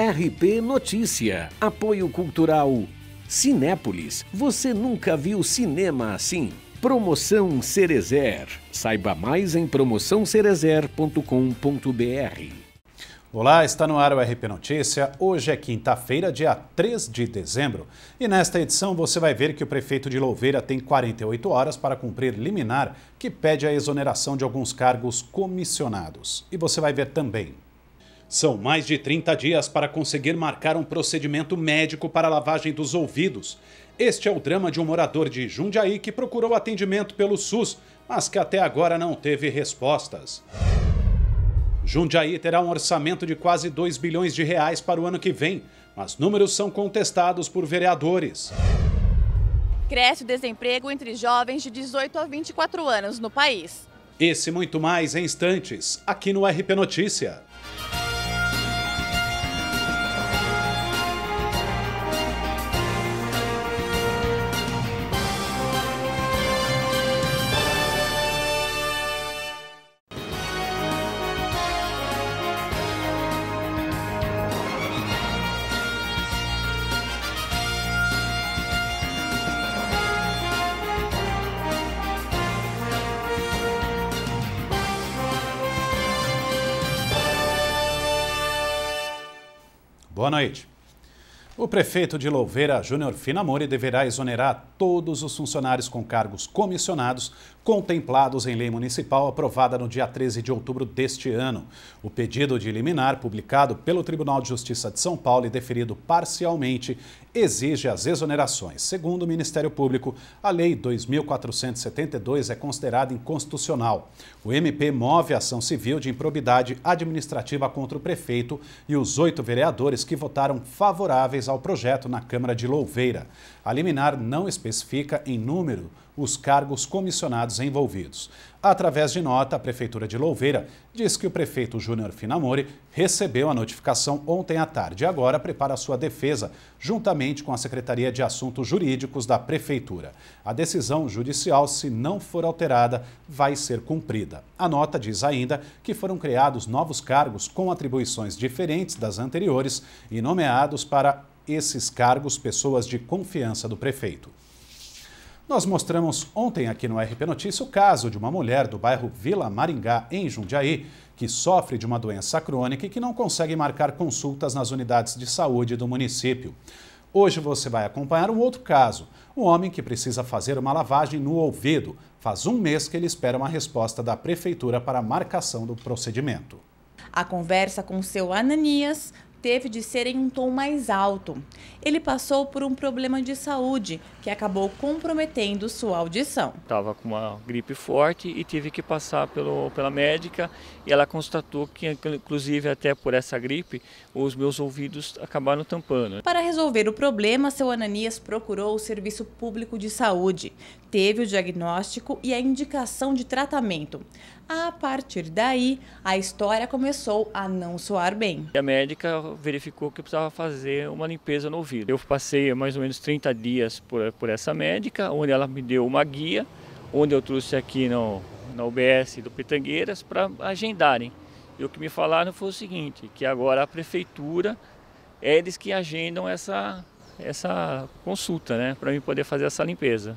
RP Notícia, apoio cultural. Cinépolis, você nunca viu cinema assim. Promoção Cerezer. Saiba mais em promoçãocerezer.com.br. Olá, está no ar o RP Notícia. Hoje é quinta-feira, dia 3 de dezembro. E nesta edição você vai ver que o prefeito de Louveira tem 48 horas para cumprir liminar que pede a exoneração de alguns cargos comissionados. E você vai ver também são mais de 30 dias para conseguir marcar um procedimento médico para lavagem dos ouvidos. Este é o drama de um morador de Jundiaí que procurou atendimento pelo SUS, mas que até agora não teve respostas. Jundiaí terá um orçamento de quase 2 bilhões de reais para o ano que vem, mas números são contestados por vereadores. Cresce o desemprego entre jovens de 18 a 24 anos no país. Esse muito mais em instantes, aqui no RP Notícia. Boa noite. O prefeito de Louveira, Júnior Finamori, deverá exonerar todos os funcionários com cargos comissionados contemplados em lei municipal aprovada no dia 13 de outubro deste ano. O pedido de liminar, publicado pelo Tribunal de Justiça de São Paulo e deferido parcialmente, exige as exonerações. Segundo o Ministério Público, a Lei 2472 é considerada inconstitucional. O MP move ação civil de improbidade administrativa contra o prefeito e os oito vereadores que votaram favoráveis ao projeto na Câmara de Louveira. A liminar não especifica em número os cargos comissionados envolvidos. Através de nota, a Prefeitura de Louveira diz que o prefeito Júnior Finamori recebeu a notificação ontem à tarde e agora prepara sua defesa, juntamente com a Secretaria de Assuntos Jurídicos da Prefeitura. A decisão judicial, se não for alterada, vai ser cumprida. A nota diz ainda que foram criados novos cargos com atribuições diferentes das anteriores e nomeados para esses cargos pessoas de confiança do prefeito. Nós mostramos ontem aqui no RP Notícia o caso de uma mulher do bairro Vila Maringá, em Jundiaí, que sofre de uma doença crônica e que não consegue marcar consultas nas unidades de saúde do município. Hoje você vai acompanhar um outro caso, um homem que precisa fazer uma lavagem no ouvido. Faz um mês que ele espera uma resposta da prefeitura para a marcação do procedimento. A conversa com o seu Ananias teve de ser em um tom mais alto. Ele passou por um problema de saúde que acabou comprometendo sua audição. Estava com uma gripe forte e tive que passar pelo, pela médica e ela constatou que, inclusive, até por essa gripe, os meus ouvidos acabaram tampando. Para resolver o problema, seu Ananias procurou o Serviço Público de Saúde, teve o diagnóstico e a indicação de tratamento. A partir daí, a história começou a não soar bem. A médica verificou que precisava fazer uma limpeza no ouvido. Eu passei mais ou menos 30 dias por, por essa médica, onde ela me deu uma guia, onde eu trouxe aqui no, na UBS do Pitangueiras para agendarem. E o que me falaram foi o seguinte, que agora a prefeitura, é eles que agendam essa, essa consulta, né, para mim poder fazer essa limpeza.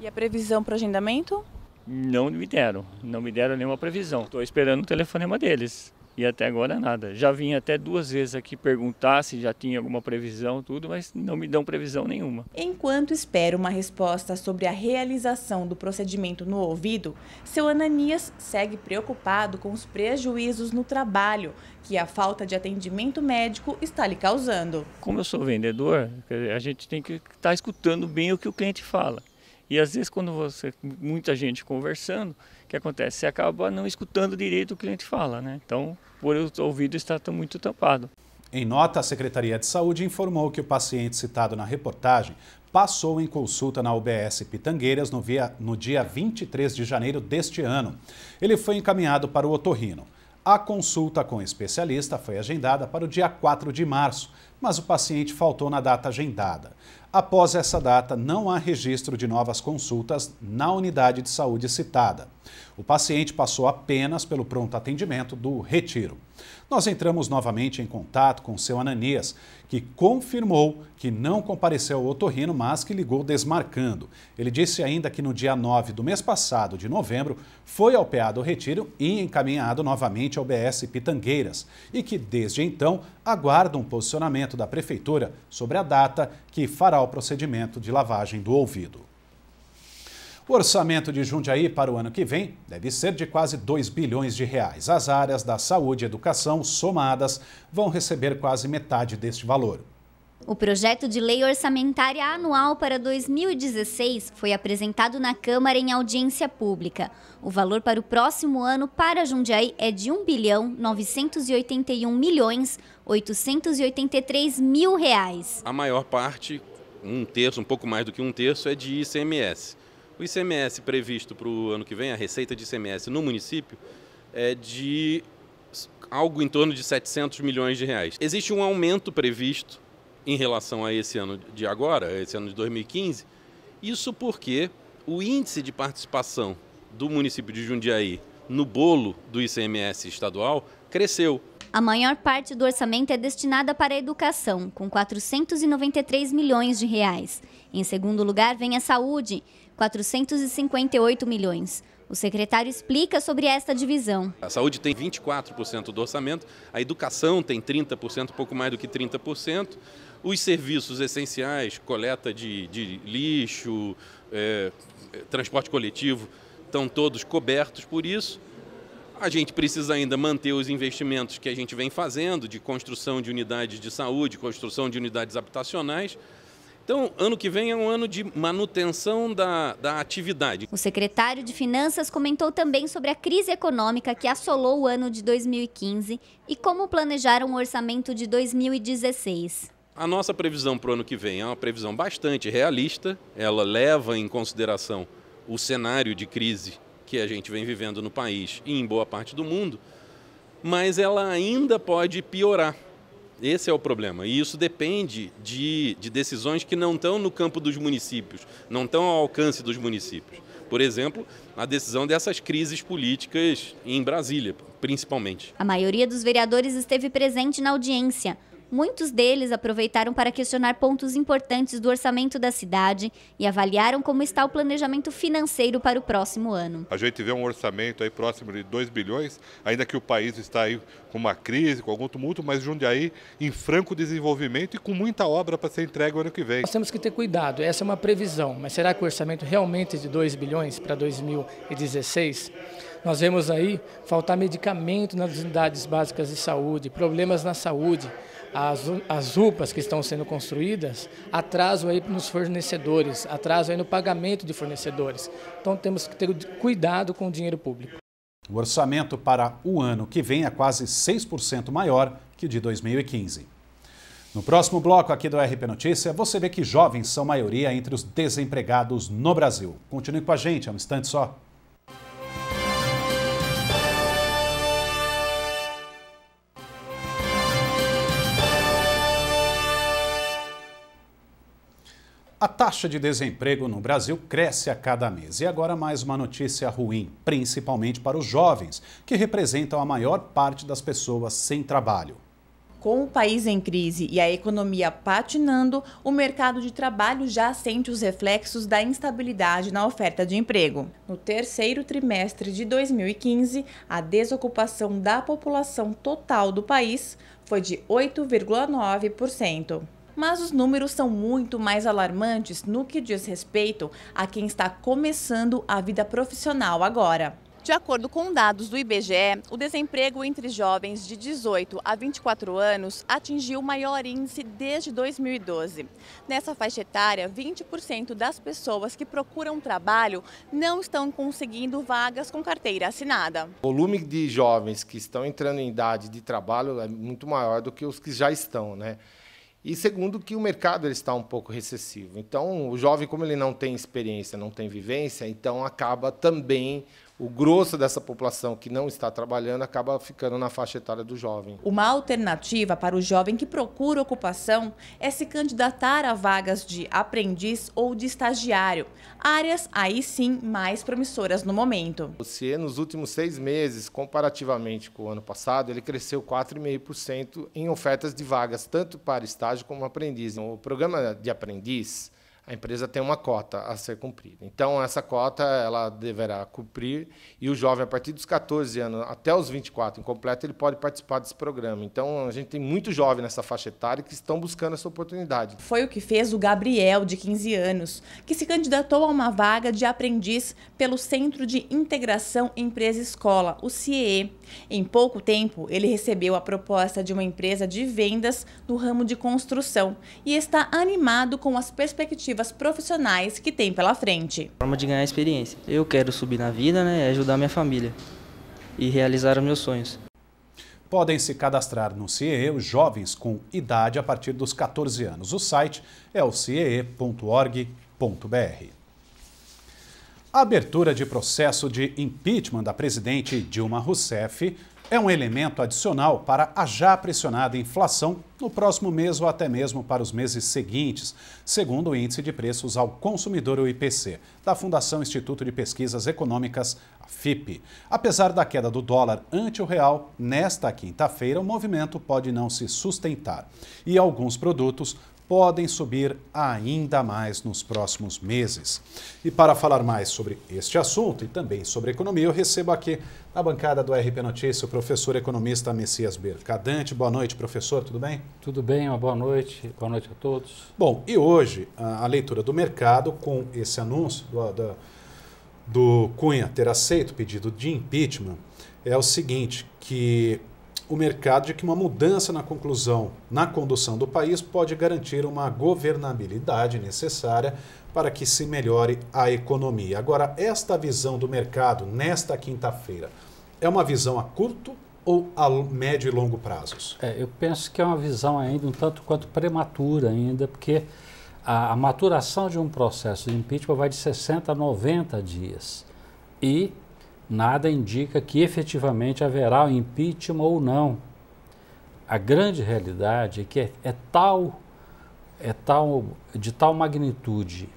E a previsão para o agendamento? não me deram, não me deram nenhuma previsão. Estou esperando o telefonema deles e até agora nada. Já vim até duas vezes aqui perguntar se já tinha alguma previsão, tudo, mas não me dão previsão nenhuma. Enquanto espera uma resposta sobre a realização do procedimento no ouvido, seu Ananias segue preocupado com os prejuízos no trabalho que a falta de atendimento médico está lhe causando. Como eu sou vendedor, a gente tem que estar tá escutando bem o que o cliente fala. E às vezes quando você muita gente conversando, o que acontece? Você acaba não escutando direito o que o cliente fala, né? Então, por o ouvido está muito tampado. Em nota, a Secretaria de Saúde informou que o paciente citado na reportagem passou em consulta na UBS Pitangueiras no, via, no dia 23 de janeiro deste ano. Ele foi encaminhado para o otorrino. A consulta com o especialista foi agendada para o dia 4 de março, mas o paciente faltou na data agendada. Após essa data, não há registro de novas consultas na unidade de saúde citada. O paciente passou apenas pelo pronto atendimento do Retiro. Nós entramos novamente em contato com seu Ananias, que confirmou que não compareceu ao otorrino, mas que ligou desmarcando. Ele disse ainda que no dia 9 do mês passado, de novembro, foi ao PA do Retiro e encaminhado novamente ao BS Pitangueiras e que desde então aguarda um posicionamento da Prefeitura sobre a data que fará o procedimento de lavagem do ouvido. O orçamento de Jundiaí para o ano que vem deve ser de quase 2 bilhões de reais. As áreas da saúde e educação, somadas, vão receber quase metade deste valor. O projeto de lei orçamentária anual para 2016 foi apresentado na Câmara em audiência pública. O valor para o próximo ano para Jundiaí é de 1 bilhão 981 milhões 883 mil reais. A maior parte, um terço, um pouco mais do que um terço, é de ICMS. O ICMS previsto para o ano que vem, a receita de ICMS no município, é de algo em torno de 700 milhões de reais. Existe um aumento previsto em relação a esse ano de agora, esse ano de 2015, isso porque o índice de participação do município de Jundiaí no bolo do ICMS estadual cresceu. A maior parte do orçamento é destinada para a educação, com 493 milhões de reais. Em segundo lugar vem a saúde, 458 milhões. O secretário explica sobre esta divisão. A saúde tem 24% do orçamento, a educação tem 30%, pouco mais do que 30%. Os serviços essenciais, coleta de, de lixo, é, é transporte coletivo, estão todos cobertos por isso. A gente precisa ainda manter os investimentos que a gente vem fazendo de construção de unidades de saúde, construção de unidades habitacionais. Então, ano que vem é um ano de manutenção da, da atividade. O secretário de Finanças comentou também sobre a crise econômica que assolou o ano de 2015 e como planejar um orçamento de 2016. A nossa previsão para o ano que vem é uma previsão bastante realista, ela leva em consideração o cenário de crise que a gente vem vivendo no país e em boa parte do mundo, mas ela ainda pode piorar. Esse é o problema. E isso depende de, de decisões que não estão no campo dos municípios, não estão ao alcance dos municípios. Por exemplo, a decisão dessas crises políticas em Brasília, principalmente. A maioria dos vereadores esteve presente na audiência. Muitos deles aproveitaram para questionar pontos importantes do orçamento da cidade e avaliaram como está o planejamento financeiro para o próximo ano. A gente vê um orçamento aí próximo de 2 bilhões, ainda que o país está aí com uma crise, com algum tumulto, mas Jundiaí em franco desenvolvimento e com muita obra para ser entregue o ano que vem. Nós temos que ter cuidado, essa é uma previsão, mas será que o orçamento realmente é de 2 bilhões para 2016? Nós vemos aí faltar medicamento nas unidades básicas de saúde, problemas na saúde, as, as UPAs que estão sendo construídas, atraso aí nos fornecedores, atraso aí no pagamento de fornecedores. Então temos que ter cuidado com o dinheiro público. O orçamento para o ano que vem é quase 6% maior que o de 2015. No próximo bloco aqui do RP Notícia, você vê que jovens são maioria entre os desempregados no Brasil. Continue com a gente, é um instante só. A taxa de desemprego no Brasil cresce a cada mês. E agora, mais uma notícia ruim, principalmente para os jovens, que representam a maior parte das pessoas sem trabalho. Com o país em crise e a economia patinando, o mercado de trabalho já sente os reflexos da instabilidade na oferta de emprego. No terceiro trimestre de 2015, a desocupação da população total do país foi de 8,9% mas os números são muito mais alarmantes no que diz respeito a quem está começando a vida profissional agora. De acordo com dados do IBGE, o desemprego entre jovens de 18 a 24 anos atingiu o maior índice desde 2012. Nessa faixa etária, 20% das pessoas que procuram trabalho não estão conseguindo vagas com carteira assinada. O volume de jovens que estão entrando em idade de trabalho é muito maior do que os que já estão, né? E segundo, que o mercado ele está um pouco recessivo. Então, o jovem, como ele não tem experiência, não tem vivência, então acaba também o grosso dessa população que não está trabalhando acaba ficando na faixa etária do jovem. Uma alternativa para o jovem que procura ocupação é se candidatar a vagas de aprendiz ou de estagiário, áreas aí sim mais promissoras no momento. O CIE nos últimos seis meses, comparativamente com o ano passado, ele cresceu 4,5% em ofertas de vagas, tanto para estágio como aprendiz. O programa de aprendiz a empresa tem uma cota a ser cumprida. Então, essa cota ela deverá cumprir e o jovem, a partir dos 14 anos até os 24 incompleto, ele pode participar desse programa. Então, a gente tem muito jovem nessa faixa etária que estão buscando essa oportunidade. Foi o que fez o Gabriel, de 15 anos, que se candidatou a uma vaga de aprendiz pelo Centro de Integração Empresa-Escola, o CIE. Em pouco tempo, ele recebeu a proposta de uma empresa de vendas no ramo de construção e está animado com as perspectivas profissionais que tem pela frente. Forma de ganhar experiência. Eu quero subir na vida, né, ajudar minha família e realizar os meus sonhos. Podem se cadastrar no CEE os jovens com idade a partir dos 14 anos. O site é o cee.org.br. abertura de processo de impeachment da presidente Dilma Rousseff é um elemento adicional para a já pressionada inflação no próximo mês ou até mesmo para os meses seguintes, segundo o Índice de Preços ao Consumidor, o IPC, da Fundação Instituto de Pesquisas Econômicas, a FIP. Apesar da queda do dólar ante o real, nesta quinta-feira o movimento pode não se sustentar e alguns produtos podem subir ainda mais nos próximos meses. E para falar mais sobre este assunto e também sobre economia, eu recebo aqui na bancada do RP Notícia o professor economista Messias Bercadante. Boa noite, professor, tudo bem? Tudo bem, uma boa noite. Boa noite a todos. Bom, e hoje a, a leitura do mercado com esse anúncio do, do, do Cunha ter aceito o pedido de impeachment é o seguinte, que o mercado de que uma mudança na conclusão na condução do país pode garantir uma governabilidade necessária para que se melhore a economia. Agora, esta visão do mercado nesta quinta-feira é uma visão a curto ou a médio e longo prazos? É, eu penso que é uma visão ainda um tanto quanto prematura ainda, porque a, a maturação de um processo de impeachment vai de 60 a 90 dias. E nada indica que efetivamente haverá impeachment ou não. A grande realidade é que é, é tal, é tal, de tal magnitude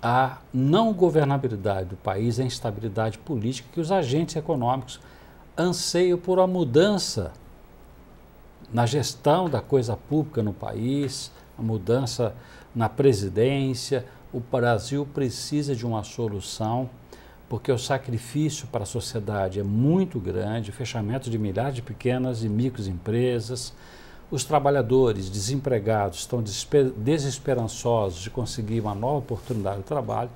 a não governabilidade do país, a instabilidade política, que os agentes econômicos anseiam por uma mudança na gestão da coisa pública no país, a mudança na presidência. O Brasil precisa de uma solução porque o sacrifício para a sociedade é muito grande, o fechamento de milhares de pequenas e microempresas, os trabalhadores desempregados estão desesperançosos de conseguir uma nova oportunidade de trabalho,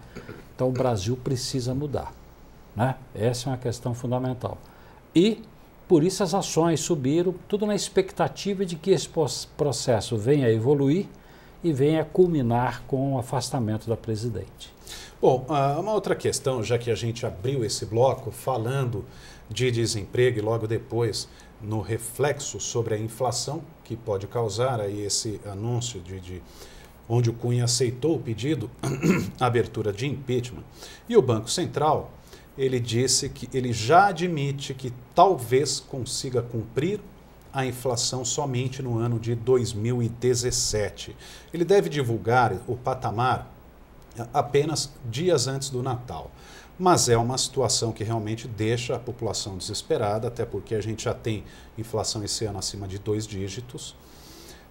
então o Brasil precisa mudar. Né? Essa é uma questão fundamental. E, por isso, as ações subiram, tudo na expectativa de que esse processo venha a evoluir e venha a culminar com o afastamento da presidente. Bom, ah, uma outra questão, já que a gente abriu esse bloco falando de desemprego e logo depois no reflexo sobre a inflação que pode causar aí esse anúncio de, de onde o Cunha aceitou o pedido, a abertura de impeachment. E o Banco Central, ele disse que ele já admite que talvez consiga cumprir a inflação somente no ano de 2017. Ele deve divulgar o patamar apenas dias antes do Natal. Mas é uma situação que realmente deixa a população desesperada, até porque a gente já tem inflação esse ano acima de dois dígitos.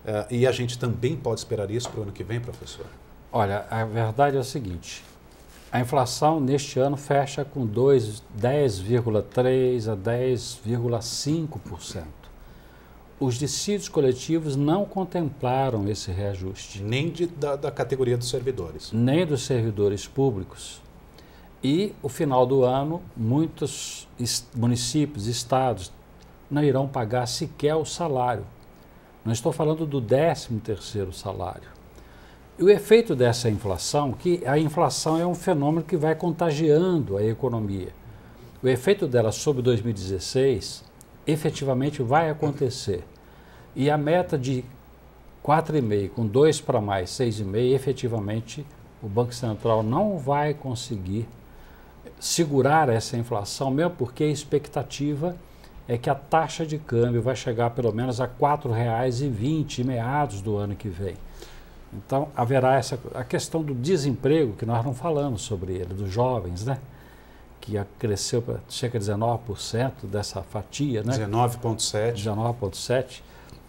Eh, e a gente também pode esperar isso para o ano que vem, professor? Olha, a verdade é o seguinte: a inflação neste ano fecha com 10,3% a 10,5% os dissídios coletivos não contemplaram esse reajuste. Nem de, da, da, categoria dos servidores. Nem dos servidores públicos. E o final do ano, muitos municípios, estados, não irão pagar sequer o salário. Não estou falando do 13 terceiro salário. E o efeito dessa inflação, que a inflação é um fenômeno que vai contagiando a economia. O efeito dela sobre 2016 efetivamente vai acontecer. E a meta de 4,5, com 2 para mais, 6,5, efetivamente o Banco Central não vai conseguir segurar essa inflação, mesmo porque a expectativa é que a taxa de câmbio vai chegar pelo menos a R$ 4,20 meados do ano que vem. Então haverá essa a questão do desemprego que nós não falamos sobre ele, dos jovens, né? Que cresceu para cerca de 19% dessa fatia, né? 19,7. 19,7.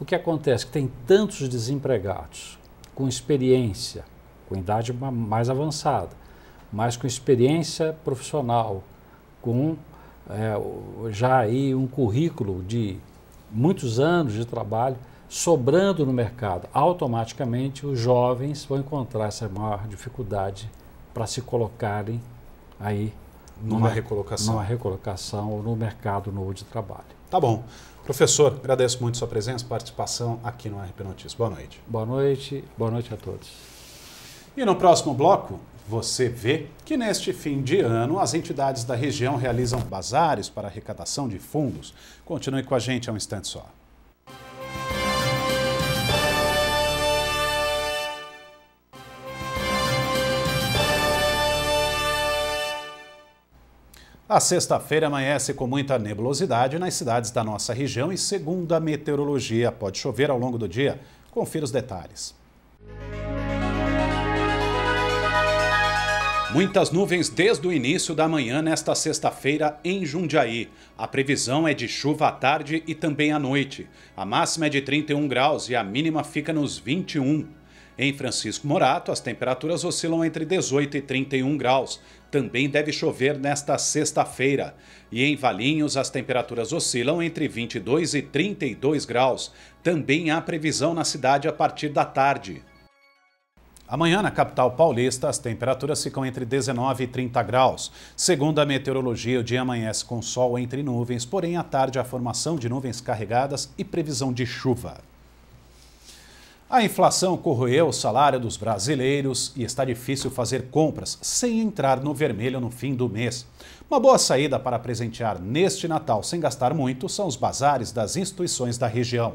O que acontece? Que tem tantos desempregados com experiência, com idade mais avançada, mas com experiência profissional, com é, já aí um currículo de muitos anos de trabalho sobrando no mercado. Automaticamente os jovens vão encontrar essa maior dificuldade para se colocarem aí numa, numa recolocação. numa recolocação ou no mercado novo de trabalho. Tá bom. Professor, agradeço muito sua presença, participação aqui no RP Notícias. Boa noite. Boa noite, boa noite a todos. E no próximo bloco, você vê que neste fim de ano as entidades da região realizam bazares para arrecadação de fundos. Continue com a gente um instante só. A sexta-feira amanhece com muita nebulosidade nas cidades da nossa região e, segundo a meteorologia, pode chover ao longo do dia. Confira os detalhes. Muitas nuvens desde o início da manhã nesta sexta-feira em Jundiaí. A previsão é de chuva à tarde e também à noite. A máxima é de 31 graus e a mínima fica nos 21. Em Francisco Morato, as temperaturas oscilam entre 18 e 31 graus. Também deve chover nesta sexta-feira. E em Valinhos, as temperaturas oscilam entre 22 e 32 graus. Também há previsão na cidade a partir da tarde. Amanhã, na capital paulista, as temperaturas ficam entre 19 e 30 graus. Segundo a meteorologia, o dia amanhece com sol entre nuvens, porém à tarde a formação de nuvens carregadas e previsão de chuva. A inflação corroeu o salário dos brasileiros e está difícil fazer compras sem entrar no vermelho no fim do mês. Uma boa saída para presentear neste Natal sem gastar muito são os bazares das instituições da região.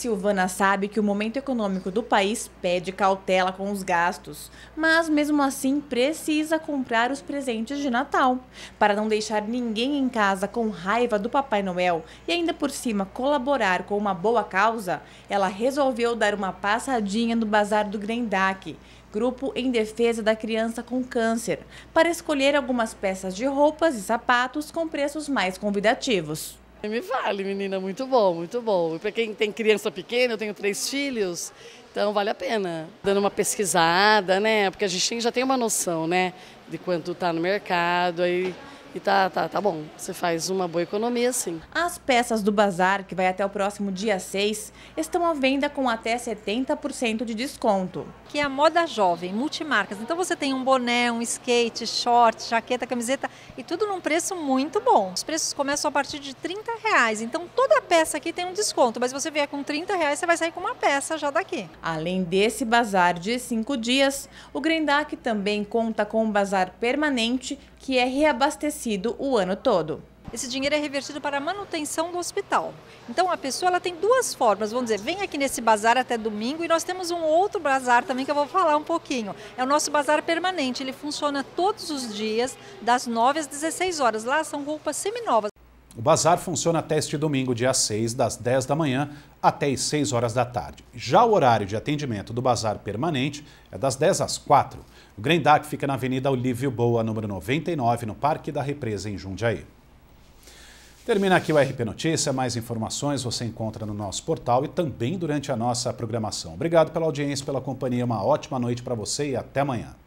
Silvana sabe que o momento econômico do país pede cautela com os gastos, mas mesmo assim precisa comprar os presentes de Natal, para não deixar ninguém em casa com raiva do Papai Noel e ainda por cima colaborar com uma boa causa. Ela resolveu dar uma passadinha no bazar do Grendac, grupo em defesa da criança com câncer, para escolher algumas peças de roupas e sapatos com preços mais convidativos. Me vale, menina, muito bom, muito bom. para quem tem criança pequena, eu tenho três filhos, então vale a pena. Dando uma pesquisada, né? Porque a gente já tem uma noção, né? De quanto está no mercado, aí e tá, tá, tá bom, você faz uma boa economia, sim. As peças do bazar, que vai até o próximo dia 6, estão à venda com até 70% de desconto. Que é a moda jovem, multimarcas. Então você tem um boné, um skate, short, jaqueta, camiseta e tudo num preço muito bom. Os preços começam a partir de 30 reais, então toda peça aqui tem um desconto, mas se você vier com 30 reais, você vai sair com uma peça já daqui. Além desse bazar de cinco dias, o Grendac também conta com um bazar permanente que é reabastecido o ano todo. Esse dinheiro é revertido para a manutenção do hospital. Então a pessoa ela tem duas formas, vamos dizer, vem aqui nesse bazar até domingo e nós temos um outro bazar também que eu vou falar um pouquinho. É o nosso bazar permanente, ele funciona todos os dias das 9 às 16 horas. Lá são roupas seminovas. O bazar funciona até este domingo, dia 6, das 10 da manhã até as 6 horas da tarde. Já o horário de atendimento do bazar permanente é das 10 às 4. O Grendac fica na Avenida Olívio Boa, número 99, no Parque da Represa, em Jundiaí. Termina aqui o RP Notícia. Mais informações você encontra no nosso portal e também durante a nossa programação. Obrigado pela audiência, pela companhia. Uma ótima noite para você e até amanhã.